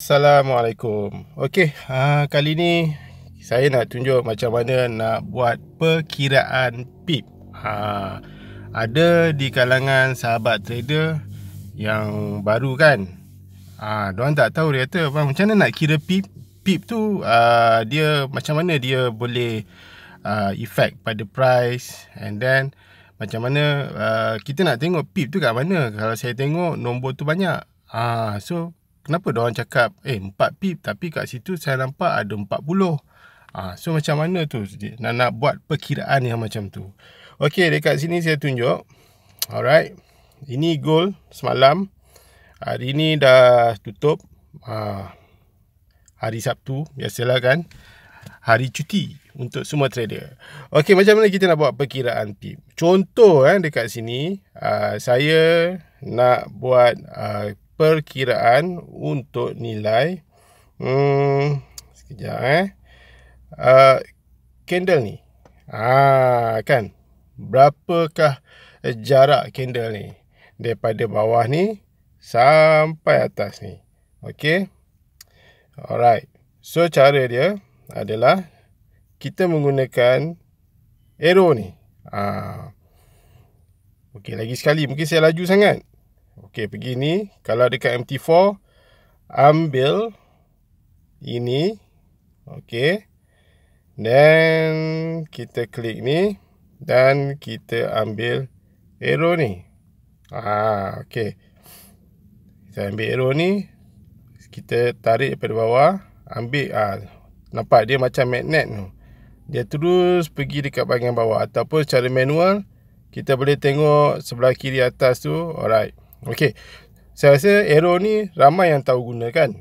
Assalamualaikum. Okey, uh, kali ni saya nak tunjuk macam mana nak buat perkiraan PIP. Ha, ah, ada di kalangan sahabat trader yang baru kan. Ah, ha, diorang tak tahu dia kata, "Bang, macam mana nak kira PIP? PIP tu uh, dia macam mana dia boleh uh, effect pada price and then macam mana uh, kita nak tengok PIP tu kat mana? Kalau saya tengok nombor tu banyak. Ah, so kenapa dia orang cakap eh 4 pip tapi kat situ saya nampak ada 40. Ah ha, so macam mana tu nak nak buat perkiraan yang macam tu. Okey dekat sini saya tunjuk. Alright. Ini gol semalam. Hari ini dah tutup ha, hari Sabtu biasalah kan. Hari cuti untuk semua trader. Okey macam mana kita nak buat perkiraan pip? Contoh eh dekat sini uh, saya nak buat uh, perkiraan untuk nilai hmm, sekejap eh uh, candle ni ah kan berapakah jarak candle ni daripada bawah ni sampai atas ni okey alright so cara dia adalah kita menggunakan arrow ni ah okey lagi sekali mungkin saya laju sangat Okey, pergi ni. Kalau dekat MT4, ambil ini. Okey. Then, kita klik ni. Dan kita ambil arrow ni. Ah, okey. Kita ambil arrow ni. Kita tarik daripada bawah. Ambil. Ah, nampak dia macam magnet tu. Dia terus pergi dekat bahagian bawah. Ataupun secara manual, kita boleh tengok sebelah kiri atas tu. Alright. Okey. Saya rasa arrow ni ramai yang tahu guna kan.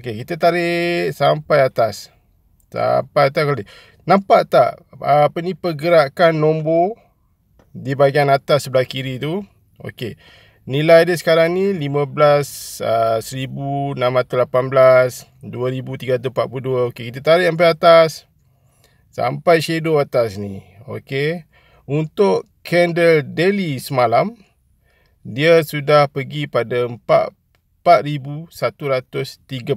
Okey, kita tarik sampai atas. Sampai atas kali. Nampak tak apa ni pergerakan nombor di bahagian atas sebelah kiri tu? Okey. Nilai dia sekarang ni 15,618, 2,342. Ah, Okey, kita tarik sampai atas. Sampai shadow atas ni. Okey. Untuk candle daily semalam, dia sudah pergi pada 4134.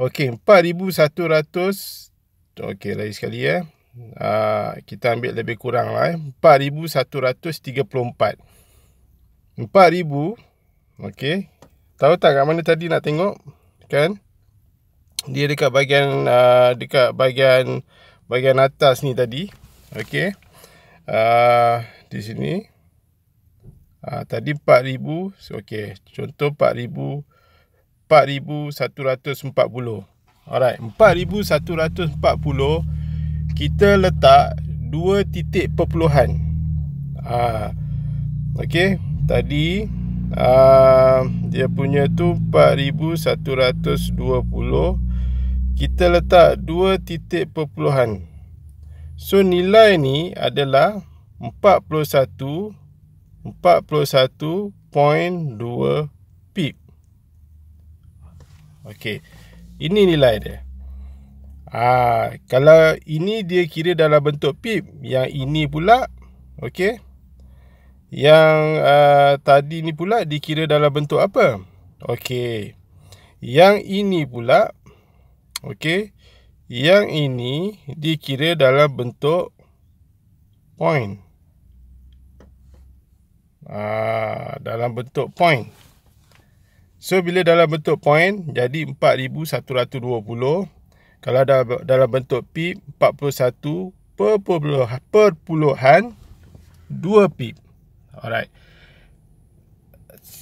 Okey, 4100 Okey, lagi sekali ya. Uh, kita ambil lebih kurang lah eh. 4134. 4000. Okey. Tahu tak kat mana tadi nak tengok? Kan? Dia dekat bahagian uh, dekat bahagian bahagian atas ni tadi. Okey. Uh, di sini. Ha, tadi 4,000. okey. Contoh 4,000. 4,140. Alright. 4,140. Kita letak 2 titik perpuluhan. Ha, okey. Tadi... Uh, dia punya tu 4120 kita letak 2 titik perpuluhan so nilai ni adalah 41.2 pip. Okey. Ini nilai dia. Ah, kalau ini dia kira dalam bentuk pip, yang ini pula okey. Yang uh, tadi ni pula dikira dalam bentuk apa? Okey. Yang ini pula okey. Yang ini dikira dalam bentuk point. Ah, dalam bentuk point. So bila dalam bentuk point jadi 4120. Kalau dah dalam bentuk pip 41 per puluhan, per puluhan 2 pip. Alright.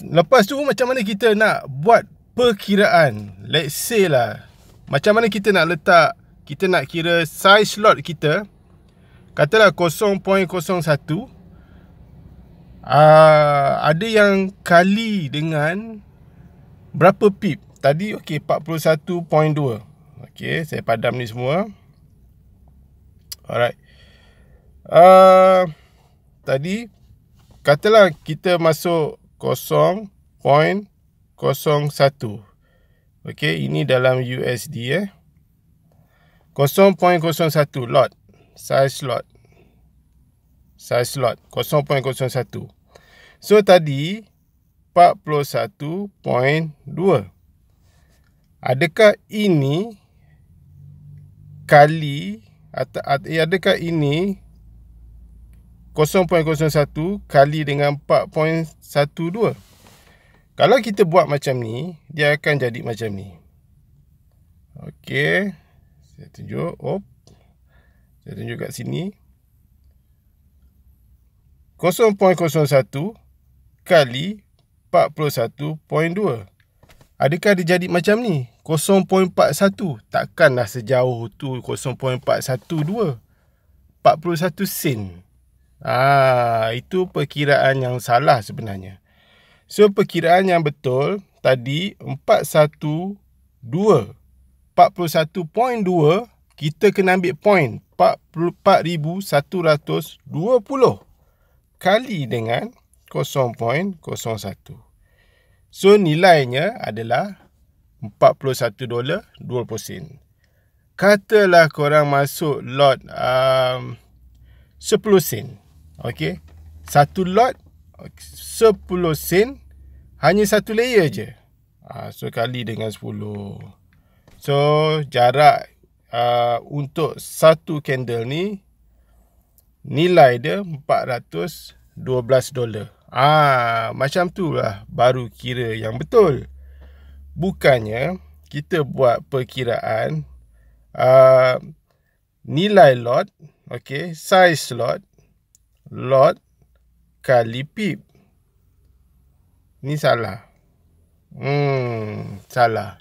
Lepas tu macam mana kita nak buat perkiraan? Let's say lah. Macam mana kita nak letak kita nak kira size slot kita katalah 0.01 Ah, ada yang kali dengan berapa pip? Tadi okey 41.2. Okey, saya padam ni semua. Alright. Uh, tadi katalah kita masuk 0.01. Okey, ini dalam USD eh. 0.01 lot, size lot. Size lot 0.01. So tadi 41.2. Adakah ini kali atau eh, adakah ini 0.01 kali dengan 4.12? Kalau kita buat macam ni, dia akan jadi macam ni. Okey. Saya tunjuk. Op. Saya tunjuk kat sini. 0.01 kali 41.2. Adakah dia jadi macam ni? 0.41. Takkanlah sejauh tu 0.412. 41 sen. Ah, itu perkiraan yang salah sebenarnya. So perkiraan yang betul tadi 412 41.2 kita kena ambil point 44120 kali dengan 0.01. So nilainya adalah 41 dolar 20 sen. Katalah korang masuk lot um, 10 sen. Okey. Satu lot 10 sen hanya satu layer je. Uh, so kali dengan 10. So jarak uh, untuk satu candle ni nilai dia 412 dolar. Ah, macam tu lah baru kira yang betul. Bukannya kita buat perkiraan uh, nilai lot, okay, size lot, lot kali pip. Ni salah. Hmm, salah.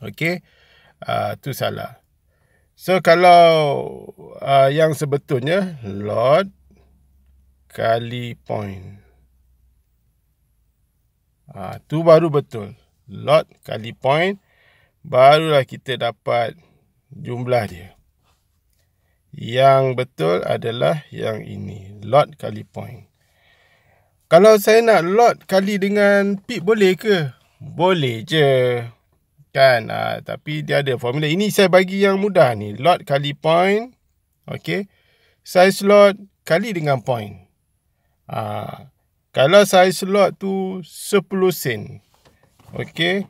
Okay, uh, ah, tu salah. So kalau uh, yang sebetulnya lot kali point. Ha, tu baru betul. Lot kali point. Barulah kita dapat jumlah dia. Yang betul adalah yang ini. Lot kali point. Kalau saya nak lot kali dengan pip boleh ke? Boleh je. Kan? Ha, tapi dia ada formula. Ini saya bagi yang mudah ni. Lot kali point. Okay. Size lot kali dengan point. Ha, kalau saiz slot tu 10 sen. Okey.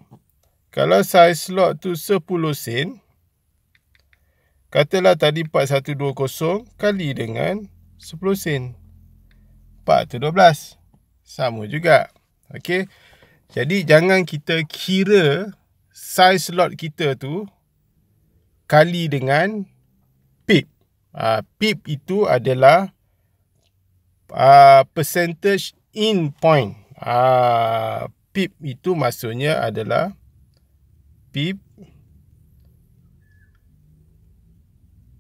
Kalau saiz slot tu 10 sen. Katalah tadi 4120 kali dengan 10 sen. 4 tu 12. Sama juga. Okey. Jadi jangan kita kira saiz slot kita tu kali dengan pip. ha, pip itu adalah Ah, percentage in point. Uh, PIP itu maksudnya adalah PIP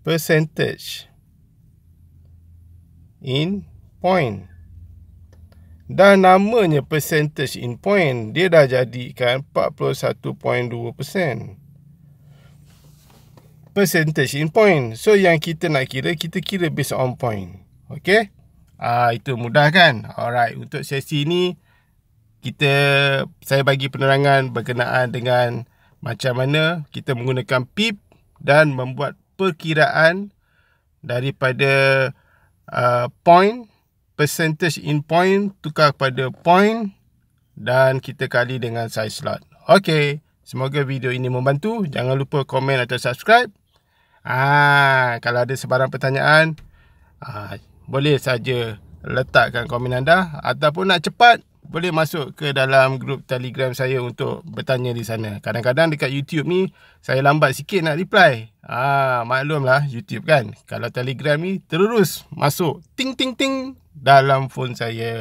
percentage in point. Dan namanya percentage in point, dia dah jadikan 41.2%. Percentage in point. So yang kita nak kira, kita kira based on point. Okay? Ah itu mudah kan? Alright, untuk sesi ini kita saya bagi penerangan berkenaan dengan macam mana kita menggunakan pip dan membuat perkiraan daripada uh, point percentage in point tukar kepada point dan kita kali dengan size slot. Okey, semoga video ini membantu. Jangan lupa komen atau subscribe. Ah, kalau ada sebarang pertanyaan, ah, boleh saja letakkan komen anda ataupun nak cepat boleh masuk ke dalam grup telegram saya untuk bertanya di sana. Kadang-kadang dekat YouTube ni saya lambat sikit nak reply. Ah, maklumlah YouTube kan. Kalau telegram ni terus masuk ting ting ting dalam phone saya.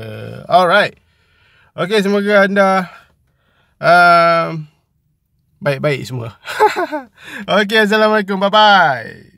Alright. Okay, semoga anda um, baik-baik semua. okay, Assalamualaikum. Bye-bye.